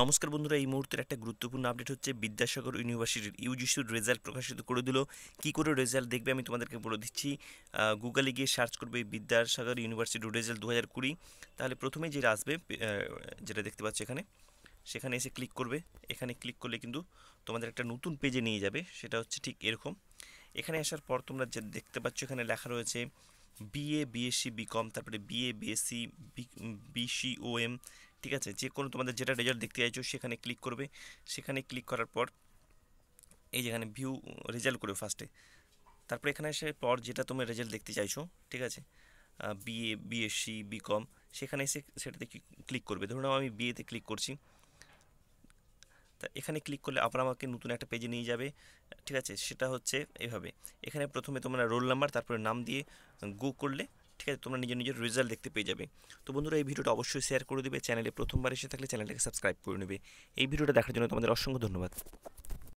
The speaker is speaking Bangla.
নমস্কার বন্ধুরা এই মুহূর্তের একটা গুরুত্বপূর্ণ আপডেট হচ্ছে বিদ্যাসাগর ইউনিভার্সিটির ইউজিসির রেজাল্ট প্রকাশিত করে দিল কী করে রেজাল্ট দেখবে আমি তোমাদেরকে বলে দিচ্ছি গুগলে গিয়ে সার্চ করবে বিদ্যাসাগর ইউনিভার্সিটির রেজাল্ট দু হাজার কুড়ি তাহলে প্রথমে যেটা আসবে যেটা দেখতে পাচ্ছ এখানে সেখানে এসে ক্লিক করবে এখানে ক্লিক করলে কিন্তু তোমাদের একটা নতুন পেজে নিয়ে যাবে সেটা হচ্ছে ঠিক এরকম এখানে আসার পর তোমরা যে দেখতে পাচ্ছ এখানে লেখা রয়েছে বিএ বিএসসি বিকম তারপরে বিএ বিএসসি বিসিওএম ঠিক আছে যে কোনো তোমাদের যেটা রেজাল্ট দেখতে চাইছো সেখানে ক্লিক করবে সেখানে ক্লিক করার পর এই যেখানে ভিউ রেজাল্ট করবে ফার্স্টে তারপরে এখানে এসে পর যেটা তুমি রেজাল্ট দেখতে চাইছো ঠিক আছে বিএ বিএসসি বিকম সেখানে এসে সেটাতে ক্লিক করবে ধরুন আমি বিএতে ক্লিক করছি তা এখানে ক্লিক করলে আবার আমাকে নতুন একটা পেজে নিয়ে যাবে ঠিক আছে সেটা হচ্ছে এভাবে এখানে প্রথমে তোমরা রোল নাম্বার তারপরে নাম দিয়ে গো করলে ঠিক আছে তোমরা নিজের নিজের রেজাল্ট দেখতে পেয়ে যাবে তো বন্ধুরা এই ভিডিওটা অবশ্যই শেয়ার করে দেবে চ্যানেলে প্রথমবার এসে থাকলে চ্যানেলটাকে সাবস্ক্রাইব করে নেবে এই ভিডিওটা দেখার জন্য তোমাদের অসংখ্য ধন্যবাদ